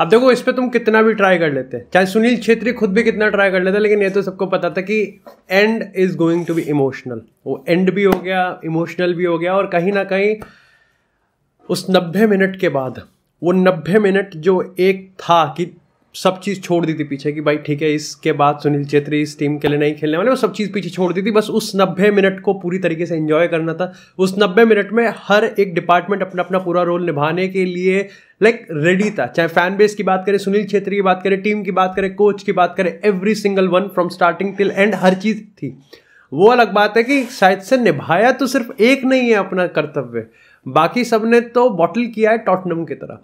अब देखो इस पर तुम कितना भी ट्राई कर लेते चाहे सुनील छेत्री खुद भी कितना ट्राई कर लेते लेकिन ये तो सबको पता था कि end is going to be emotional वो एंड भी हो गया इमोशनल भी हो गया और कहीं ना कहीं उस नब्बे मिनट के बाद वो नब्बे मिनट जो एक था कि सब चीज़ छोड़ दी थी पीछे कि भाई ठीक है इसके बाद सुनील छेत्री इस टीम के लिए नहीं खेलने वाले वो सब चीज़ पीछे छोड़ दी थी बस उस नब्बे मिनट को पूरी तरीके से इन्जॉय करना था उस नब्बे मिनट में हर एक डिपार्टमेंट अपना अपना पूरा रोल निभाने के लिए लाइक रेडी था चाहे फैन बेस की बात करें सुनील छेत्री की बात करें टीम की बात करें कोच की बात करें every single one from starting till end हर चीज़ थी वो अलग बात है कि शायद से निभाया तो सिर्फ एक नहीं है अपना कर्तव्य बाकी सब ने तो बॉटल किया है टॉटनम की तरह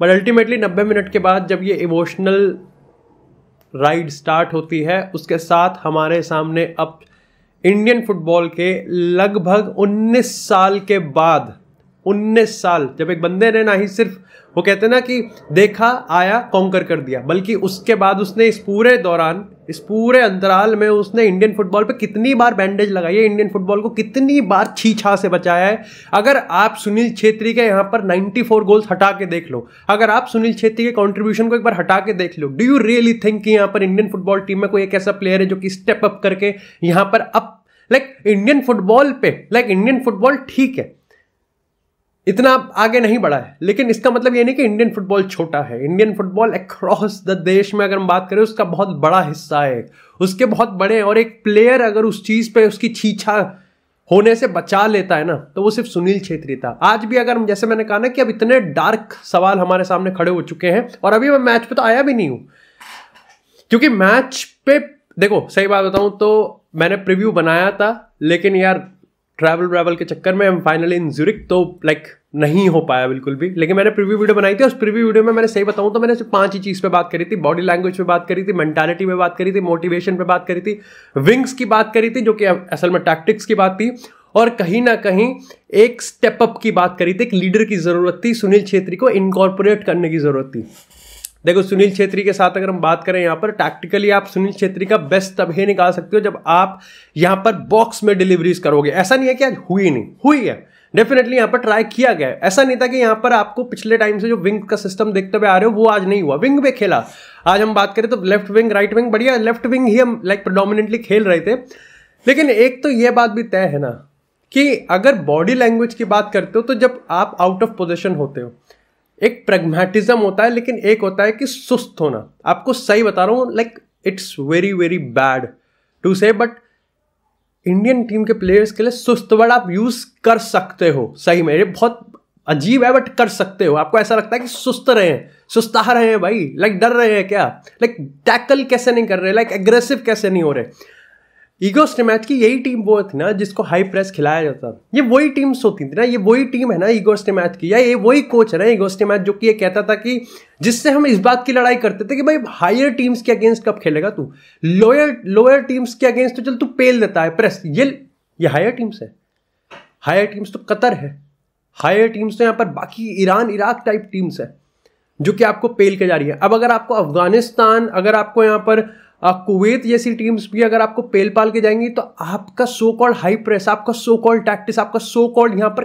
बट अल्टीमेटली नब्बे मिनट के बाद जब ये इमोशनल राइड स्टार्ट होती है उसके साथ हमारे सामने अब इंडियन फुटबॉल के लगभग 19 साल के बाद उन्नीस साल जब एक बंदे ने ना ही सिर्फ वो कहते ना कि देखा आया कॉन्कर कर दिया बल्कि उसके बाद उसने इस पूरे दौरान इस पूरे अंतराल में उसने इंडियन फुटबॉल पे कितनी बार बैंडेज लगाई है इंडियन फुटबॉल को कितनी बार छीछा से बचाया है अगर आप सुनील छेत्री के यहाँ पर 94 गोल्स हटा के देख लो अगर आप सुनील छेत्री के कॉन्ट्रीब्यूशन को एक बार हटा के देख लो डू यू रियली थिंक कि यहाँ पर इंडियन फुटबॉल टीम में कोई एक ऐसा प्लेयर है जो कि स्टेप अप करके यहाँ पर अप लाइक इंडियन फुटबॉल पे लाइक इंडियन फुटबॉल ठीक है इतना आगे नहीं बढ़ा है लेकिन इसका मतलब ये नहीं कि इंडियन फुटबॉल छोटा है इंडियन फुटबॉल अक्रॉस द देश में अगर हम बात करें उसका बहुत बड़ा हिस्सा है उसके बहुत बड़े और एक प्लेयर अगर उस चीज़ पे उसकी छीछा होने से बचा लेता है ना तो वो सिर्फ सुनील छेत्री था आज भी अगर जैसे मैंने कहा ना कि अब इतने डार्क सवाल हमारे सामने खड़े हो चुके हैं और अभी मैं मैच पे तो आया भी नहीं हूँ क्योंकि मैच पे देखो सही बात बताऊँ तो मैंने प्रिव्यू बनाया था लेकिन यार ट्रैवल व्रैवल के चक्कर में फाइनली इन जुरिक तो लाइक नहीं हो पाया बिल्कुल भी लेकिन मैंने प्रीव्यू वीडियो बनाई थी उस प्रीव्यू वीडियो में मैंने सही बताऊं तो मैंने सिर्फ पांच ही चीज़ पे बात करी थी बॉडी लैंग्वेज पे बात करी थी मेंटालिटी पे बात करी थी मोटिवेशन पे बात करी थी विंग्स की बात करी थी जो कि असल में टैक्टिक्स की बात थी और कहीं ना कहीं एक स्टेप अप की बात करी थी एक लीडर की ज़रूरत थी सुनील छेत्री को इनकॉर्पोरेट करने की ज़रूरत थी देखो सुनील छेत्री के साथ अगर हम बात करें यहाँ पर टैक्टिकली आप सुनील छेत्री का बेस्ट तब ही निकाल सकते हो जब आप यहाँ पर बॉक्स में डिलीवरीज करोगे ऐसा नहीं है कि आज हुई नहीं हुई है डेफिनेटली यहाँ पर ट्राई किया गया ऐसा नहीं था कि यहाँ पर आपको पिछले टाइम से जो विंग का सिस्टम देखते हुए आ रहे हो वो आज नहीं हुआ विंग पे खेला आज हम बात करें तो लेफ्ट विंग राइट विंग बढ़िया लेफ्ट विंग ही हम लाइक प्रोडोमिनेटली खेल रहे थे लेकिन एक तो ये बात भी तय है ना कि अगर बॉडी लैंग्वेज की बात करते हो तो जब आप आउट ऑफ पोजिशन होते हो एक प्रेगमेटिज्म होता है लेकिन एक होता है कि सुस्त होना आपको सही बता रहा हूँ like it's very very bad to say but Indian team के प्लेयर्स के लिए सुस्त वर्ड आप यूज कर सकते हो सही में ये बहुत अजीब है बट कर सकते हो आपको ऐसा लगता है कि सुस्त रहे हैं सुस्ता रहे हैं भाई लाइक डर रहे हैं क्या लाइक टैकल कैसे नहीं कर रहे लाइक एग्रेसिव कैसे नहीं हो रहे ईगो स्टेमैच की यही टीम वो थी ना जिसको हाई प्रेस खिलाया जाता था ये वही टीम्स होती थी ना ये वही टीम है ना ईगो स्टेमैच की या ये वही कोच है ना ईगो स्टेमैच जो कि ये कहता था कि जिससे हम इस बात की लड़ाई करते थे कि भाई हायर टीम्स के अगेंस्ट कब खेलेगा तू लोअर लोअर टीम्स के अगेंस्ट तो चल तू पेल देता है प्रेस ये ये हायर टीम्स है हायर टीम्स तो कतर है हायर टीम्स तो यहाँ पर बाकी ईरान इराक टाइप टीम्स है जो कि आपको पेल के जा रही है अब अगर आपको अफगानिस्तान अगर आपको यहाँ पर कुवैत जैसी टीम्स भी अगर आपको पेल पाल के जाएंगी तो आपका सो कॉल्ड हाई प्रेस आपका सो कॉल्ड टैक्टिस आपका सो कॉल्ड यहां पर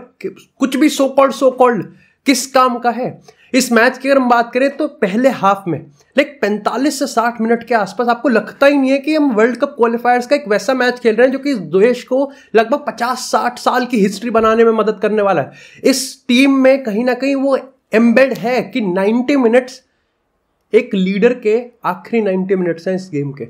कुछ भी सो कॉल्ड सो कॉल्ड किस काम का है इस मैच की अगर हम बात करें तो पहले हाफ में लाइक 45 से 60 मिनट के आसपास आपको लगता ही नहीं है कि हम वर्ल्ड कप क्वालिफायर्स का एक वैसा मैच खेल रहे हैं जो कि इस देश को लगभग 50-60 साल की हिस्ट्री बनाने में मदद करने वाला है इस टीम में कहीं ना कहीं वो एम्बेड है कि 90 मिनट्स एक लीडर के आखिरी 90 मिनट्स हैं इस गेम के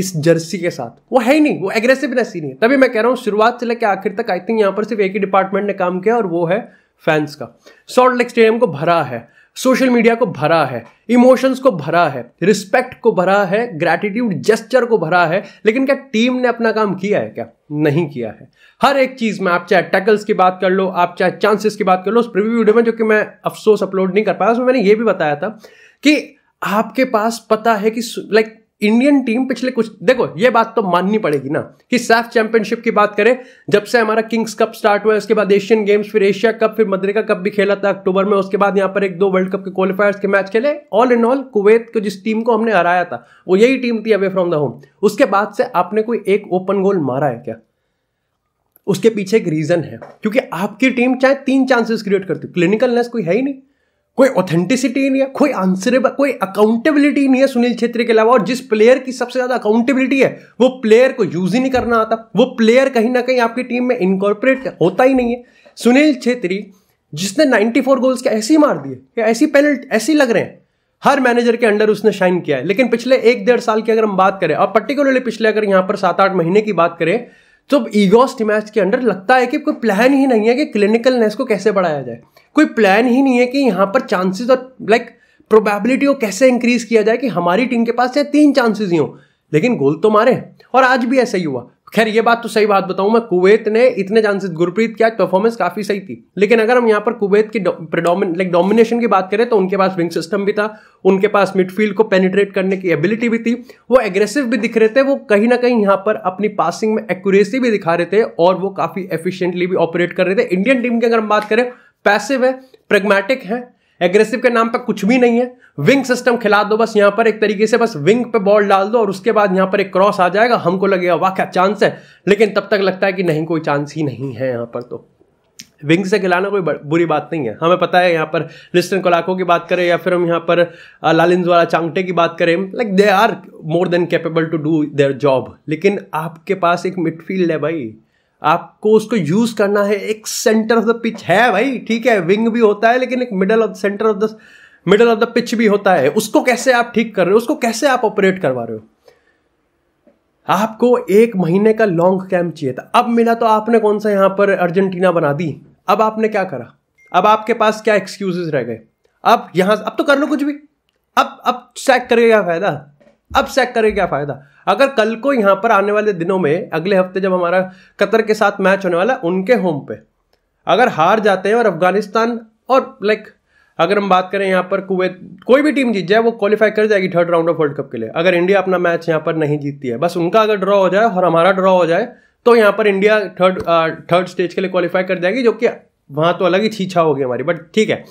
इस जर्सी के साथ वो है ही नहीं वो एग्रेसिवनेस ही नहीं है तभी मैं कह रहा हूँ शुरुआत से लेकर आखिर तक आई थिंक यहाँ पर सिर्फ एक ही डिपार्टमेंट ने काम किया और वो है फैंस का सॉल्ट लेक स्टेडियम को भरा है सोशल मीडिया को भरा है इमोशंस को भरा है रिस्पेक्ट को भरा है ग्रेटिट्यूड जेस्चर को भरा है लेकिन क्या टीम ने अपना काम किया है क्या नहीं किया है हर एक चीज में आप चाहे टैकल्स की बात कर लो आप चाहे चांसेस की बात कर लो उस प्रीव्यू वीडियो में जो कि मैं अफसोस अपलोड नहीं कर पाया उसमें मैंने ये भी बताया था कि आपके पास पता है कि लाइक इंडियन टीम पिछले कुछ देखो ये बात तो माननी पड़ेगी ना कि सैफ चैंपियनशिप की बात करें जब से हमारा किंग्स कप स्टार्ट हुआ है उसके बाद एशियन गेम्स फिर एशिया कप फिर मद्रिका कप भी खेला था अक्टूबर में उसके बाद यहाँ पर एक दो वर्ल्ड कप के क्वालिफायर्स के मैच खेले ऑल इन ऑल कुवैत को जिस टीम को हमने हराया था वो यही टीम थी अवे फ्रॉम द होम उसके बाद से आपने कोई एक ओपन गोल मारा है क्या उसके पीछे एक रीजन है क्योंकि आपकी टीम चाहे तीन चांसेस क्रिएट करती क्लिनिकलनेस कोई है ही नहीं कोई ऑथेंटिसिटी नहीं है कोई आंसरेबल कोई अकाउंटेबिलिटी नहीं है सुनील छेत्री के अलावा और जिस प्लेयर की सबसे ज्यादा अकाउंटेबिलिटी है वो प्लेयर को यूज ही नहीं करना आता वो प्लेयर कहीं ना कहीं आपकी टीम में इनकॉर्पोरेट होता ही नहीं है सुनील छेत्री जिसने 94 गोल्स के ऐसे ही मार दिए ऐसी पेनल्टी ऐसी लग रहे हैं हर मैनेजर के अंडर उसने शाइन किया है लेकिन पिछले एक डेढ़ साल की अगर हम बात करें और पर्टिकुलरली पिछले अगर यहां पर सात आठ महीने की बात करें तो ईगोस्ट इमेज के अंडर लगता है कि कोई प्लान ही नहीं है कि क्लिनिकलनेस को कैसे बढ़ाया जाए कोई प्लान ही नहीं है कि यहाँ पर चांसेस और लाइक प्रोबेबिलिटी को कैसे इंक्रीज किया जाए कि हमारी टीम के पास चाहे तीन चांसेस ही हों लेकिन गोल तो मारे और आज भी ऐसा ही हुआ खैर ये बात तो सही बात बताऊं मैं कुवैत ने इतने चांसेस गुरप्रीत की आज परफॉर्मेंस काफी सही थी लेकिन अगर हम यहाँ पर कुवैत की लाइक डोमिनेशन की बात करें तो उनके पास विंग सिस्टम भी था उनके पास मिडफील्ड को पेनिट्रेट करने की एबिलिटी भी थी वो एग्रेसिव भी दिख रहे थे वो कहीं ना कहीं यहाँ पर अपनी पासिंग में एक्यूरेसी भी दिखा रहे थे और वो काफी एफिशियंटली भी ऑपरेट कर रहे थे इंडियन टीम की अगर हम बात करें पैसिव है प्रेगमेटिक है एग्रेसिव के नाम पर कुछ भी नहीं है विंग सिस्टम खिला दो बस यहां पर एक तरीके से बस विंग पे बॉल डाल दो और उसके बाद यहां पर एक क्रॉस आ जाएगा हमको लगेगा वाह क्या चांस है लेकिन तब तक लगता है कि नहीं कोई चांस ही नहीं है यहां पर तो विंग से खिलाना कोई बुरी बात नहीं है हमें पता है यहाँ पर लिस्टन कोलाको की बात करें या फिर हम यहाँ पर लालिंज वाला चांगटे की बात करें like they are more than capable to do their job लेकिन आपके पास एक मिडफील्ड है भाई आपको उसको यूज करना है एक सेंटर ऑफ द पिच है भाई ठीक है विंग भी होता है लेकिन एक middle of centre of the middle of the pitch भी होता है उसको कैसे आप ठीक कर रहे हो उसको कैसे आप ऑपरेट करवा रहे हो आपको एक महीने का लॉन्ग कैंप चाहिए था अब मिला तो आपने कौन सा यहां पर अर्जेंटीना बना दी अब आपने क्या करा अब आपके पास क्या एक्सक्यूजेस रह गए अब यहां अब तो कर लो कुछ भी अब अब चेक करेगा क्या फायदा अब सैक करे क्या फायदा अगर कल को यहां पर आने वाले दिनों में अगले हफ्ते जब हमारा कतर के साथ मैच होने वाला उनके होम पे अगर हार जाते हैं और अफगानिस्तान और लाइक अगर हम बात करें यहाँ पर कुवैत कोई भी टीम जीत जाए वो क्वालिफाई कर जाएगी third round of world cup के लिए अगर इंडिया अपना मैच यहाँ पर नहीं जीतती है बस उनका अगर ड्रॉ हो जाए और हमारा ड्रॉ हो जाए तो यहाँ पर इंडिया थर्ड थर्ड स्टेज के लिए क्वालिफाई कर जाएगी जो कि वहाँ तो अलग ही छीछा होगी हमारी बट ठीक है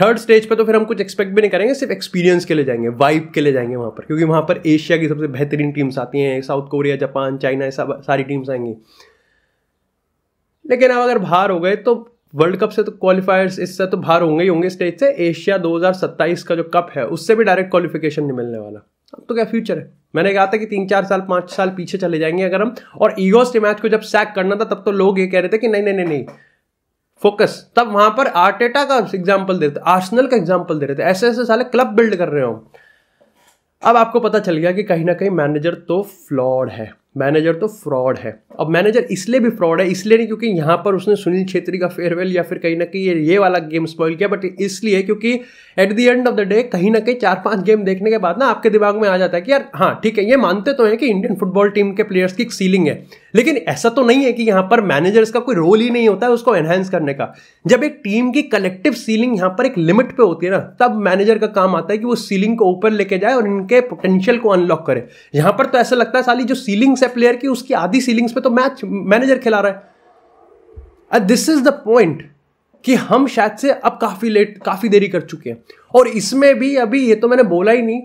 थर्ड स्टेज पर तो फिर हम कुछ एक्सपेक्ट भी नहीं करेंगे सिर्फ एक्सपीरियंस के लिए जाएंगे वाइब के लिए जाएंगे वहाँ पर क्योंकि वहाँ पर एशिया की सबसे बेहतरीन टीम्स आती हैं साउथ कोरिया जापान चाइना सब सारी टीम्स आएंगी लेकिन अब अगर बाहर हो गए तो वर्ल्ड कप से तो क्वालिफायर्स इससे तो बाहर होंगे ही होंगे स्टेज से एशिया 2027 का जो कप है उससे भी डायरेक्ट क्वालिफिकेशन नहीं मिलने वाला अब तो क्या फ्यूचर है मैंने कहा था कि तीन चार साल पाँच साल पीछे चले जाएंगे अगर हम और ईगोस्ट मैच को जब सैक करना था तब तो लोग ये कह रहे थे कि नहीं नहीं नहीं नहीं फोकस तब वहां पर आर्टेटा का एग्जाम्पल देते आर्सनल का एग्जाम्पल दे रहे थे ऐसे ऐसे साले क्लब बिल्ड कर रहे हो अब आपको पता चल गया कि कहीं ना कहीं मैनेजर तो फ्लॉड है मैनेजर तो फ्रॉड है अब मैनेजर इसलिए भी फ्रॉड है इसलिए नहीं क्योंकि यहाँ पर उसने सुनील छेत्री का फेयरवेल या फिर कहीं ना कहीं ये ये वाला गेम स्पॉइल किया बट इसलिए क्योंकि at the end of the day कहीं ना कहीं चार पांच गेम देखने के बाद ना आपके दिमाग में आ जाता है कि यार हाँ ठीक है ये मानते तो हैं कि इंडियन फुटबॉल टीम के प्लेयर्स की सीलिंग है लेकिन ऐसा तो नहीं है कि यहां पर मैनेजर्स का कोई रोल ही नहीं होता है उसको एनहेंस करने का जब एक टीम की कलेक्टिव सीलिंग यहां पर एक लिमिट पे होती है ना तब मैनेजर का काम आता है कि वो सीलिंग को ऊपर लेके जाए और इनके पोटेंशियल को अनलॉक करे यहां पर तो ऐसा लगता है साली जो सीलिंग्स है प्लेयर की उसकी आधी सीलिंग्स पे तो मैच मैनेजर खिला रहा है दिस इज द पॉइंट कि हम शायद से अब काफ़ी लेट काफ़ी देरी कर चुके हैं और इसमें भी अभी ये तो मैंने बोला ही नहीं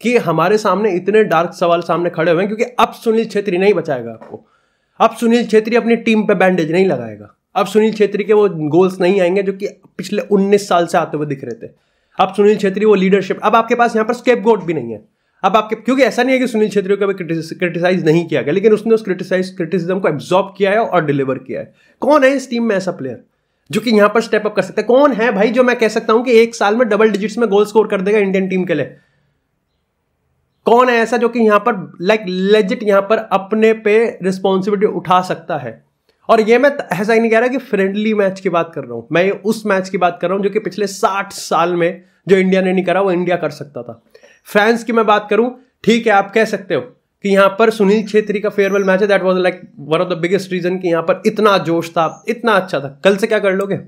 कि हमारे सामने इतने डार्क सवाल सामने खड़े हुए हैं क्योंकि अब सुनील छेत्री नहीं बचाएगा आपको अब सुनील छेत्री अपनी टीम पे बैंडेज नहीं लगाएगा अब सुनील छेत्री के वो गोल्स नहीं आएंगे जो कि पिछले 19 साल से आते हुए दिख रहे थे अब सुनील छेत्री वो लीडरशिप अब आपके पास यहाँ पर स्केप गोट भी नहीं है अब आपके क्योंकि ऐसा नहीं है कि सुनील छेत्री को कभी क्रिटिसाइज नहीं किया गया लेकिन उसने उस क्रिटिसाइज क्रिटिसिज्म को एब्जॉर्ब किया है और डिलीवर किया है कौन है इस टीम में ऐसा प्लेयर जो कि यहां पर स्टेप अप कर सकता है कौन है भाई जो मैं कह सकता हूं कि एक साल में डबल डिजिट्स में गोल स्कोर कर देगा इंडियन टीम के लिए कौन है ऐसा जो कि यहां पर लाइक लेजिट यहां पर अपने पे रिस्पॉन्सिबिलिटी उठा सकता है और ये मैं ऐसा ही नहीं कह रहा कि फ्रेंडली मैच की बात कर रहा हूं मैं ये उस मैच की बात कर रहा हूं जो कि पिछले साठ साल में जो इंडिया ने नहीं करा वो इंडिया कर सकता था फैंस की मैं बात करूं ठीक है आप कह सकते हो कि यहां पर सुनील छेत्री का फेयरवेल मैच है that was like one of the biggest reason कि यहाँ पर इतना जोश था इतना अच्छा था कल से क्या कर लोगे